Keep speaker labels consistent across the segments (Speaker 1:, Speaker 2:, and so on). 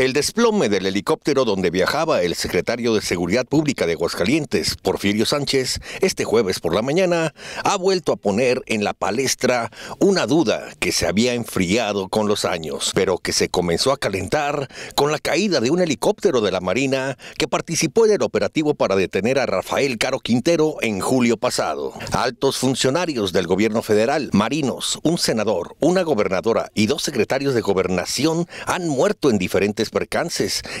Speaker 1: El desplome del helicóptero donde viajaba el secretario de Seguridad Pública de Aguascalientes, Porfirio Sánchez, este jueves por la mañana, ha vuelto a poner en la palestra una duda que se había enfriado con los años, pero que se comenzó a calentar con la caída de un helicóptero de la Marina que participó en el operativo para detener a Rafael Caro Quintero en julio pasado. Altos funcionarios del gobierno federal, marinos, un senador, una gobernadora y dos secretarios de gobernación han muerto en diferentes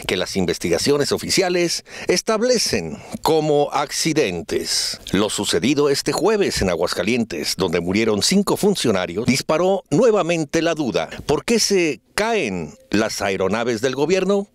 Speaker 1: que las investigaciones oficiales establecen como accidentes. Lo sucedido este jueves en Aguascalientes, donde murieron cinco funcionarios, disparó nuevamente la duda. ¿Por qué se caen las aeronaves del gobierno?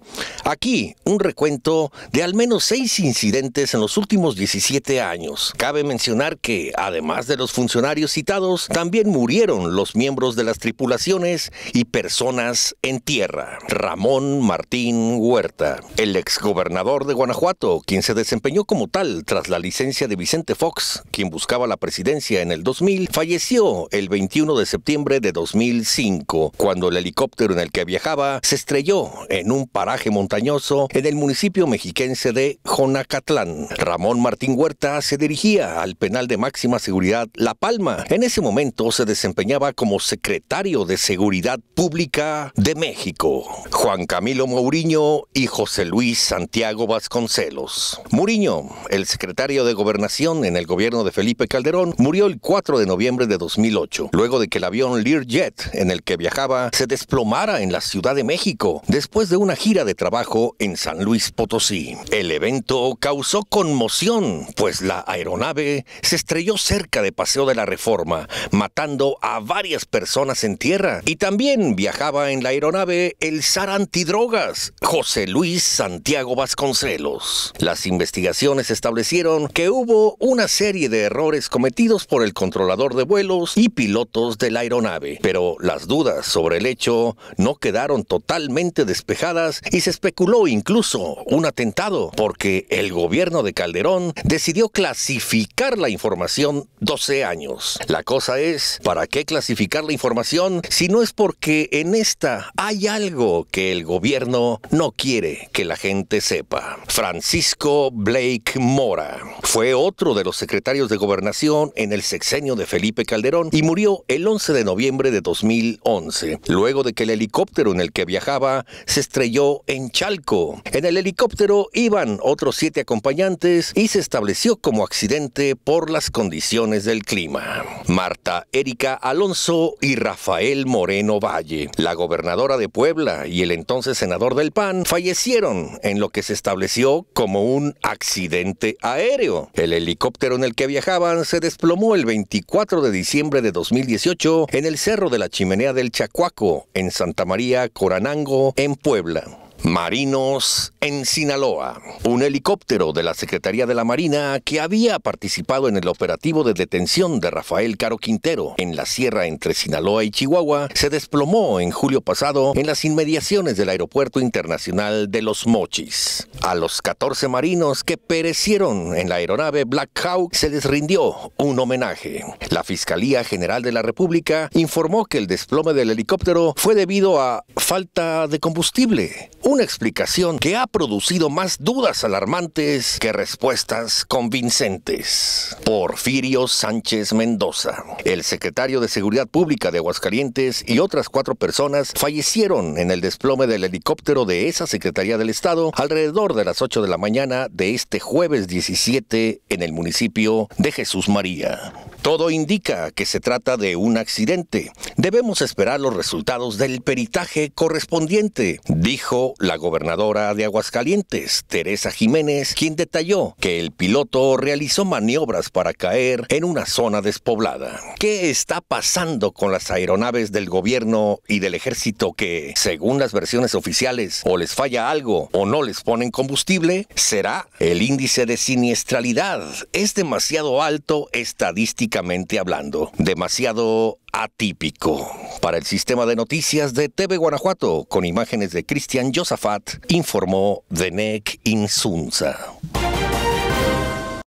Speaker 1: Aquí un recuento de al menos seis incidentes en los últimos 17 años. Cabe mencionar que, además de los funcionarios citados, también murieron los miembros de las tripulaciones y personas en tierra. Ramón Martín Huerta, el exgobernador de Guanajuato, quien se desempeñó como tal tras la licencia de Vicente Fox, quien buscaba la presidencia en el 2000, falleció el 21 de septiembre de 2005, cuando el helicóptero en el que viajaba se estrelló en un paraje montañoso en el municipio mexiquense de Jonacatlán. Ramón Martín Huerta se dirigía al penal de máxima seguridad La Palma. En ese momento se desempeñaba como secretario de Seguridad Pública de México. Juan Camilo Mourinho y José Luis Santiago Vasconcelos. Mourinho, el secretario de Gobernación en el gobierno de Felipe Calderón, murió el 4 de noviembre de 2008, luego de que el avión Learjet en el que viajaba se desplomara en la Ciudad de México, después de una gira de trabajo en San Luis Potosí. El evento causó conmoción, pues la aeronave se estrelló cerca de Paseo de la Reforma, matando a varias personas en tierra. Y también viajaba en la aeronave el zar antidrogas, José Luis Santiago Vasconcelos. Las investigaciones establecieron que hubo una serie de errores cometidos por el controlador de vuelos y pilotos de la aeronave, pero las dudas sobre el hecho no quedaron totalmente despejadas y se especuló incluso un atentado, porque el gobierno de Calderón decidió clasificar la información 12 años. La cosa es, ¿para qué clasificar la información si no es porque en esta hay algo que el gobierno no quiere que la gente sepa? Francisco Blake Mora fue otro de los secretarios de gobernación en el sexenio de Felipe Calderón y murió el 11 de noviembre de 2011, luego de que le helicóptero en el que viajaba se estrelló en Chalco. En el helicóptero iban otros siete acompañantes y se estableció como accidente por las condiciones del clima. Marta Erika Alonso y Rafael Moreno Valle, la gobernadora de Puebla y el entonces senador del PAN, fallecieron en lo que se estableció como un accidente aéreo. El helicóptero en el que viajaban se desplomó el 24 de diciembre de 2018 en el Cerro de la Chimenea del Chacuaco, en San Santa María, Coranango, en Puebla. Marinos en Sinaloa. Un helicóptero de la Secretaría de la Marina que había participado en el operativo de detención de Rafael Caro Quintero en la sierra entre Sinaloa y Chihuahua se desplomó en julio pasado en las inmediaciones del Aeropuerto Internacional de Los Mochis. A los 14 marinos que perecieron en la aeronave Black Hawk se les rindió un homenaje. La Fiscalía General de la República informó que el desplome del helicóptero fue debido a falta de combustible una explicación que ha producido más dudas alarmantes que respuestas convincentes. Porfirio Sánchez Mendoza, el secretario de Seguridad Pública de Aguascalientes y otras cuatro personas fallecieron en el desplome del helicóptero de esa Secretaría del Estado alrededor de las 8 de la mañana de este jueves 17 en el municipio de Jesús María. Todo indica que se trata de un accidente. Debemos esperar los resultados del peritaje correspondiente, dijo la gobernadora de Aguascalientes, Teresa Jiménez, quien detalló que el piloto realizó maniobras para caer en una zona despoblada. ¿Qué está pasando con las aeronaves del gobierno y del ejército que, según las versiones oficiales, o les falla algo o no les ponen combustible? Será el índice de siniestralidad. Es demasiado alto estadísticamente hablando. Demasiado atípico. Para el sistema de noticias de TV Guanajuato, con imágenes de Cristian Josafat, informó Denek Insunza.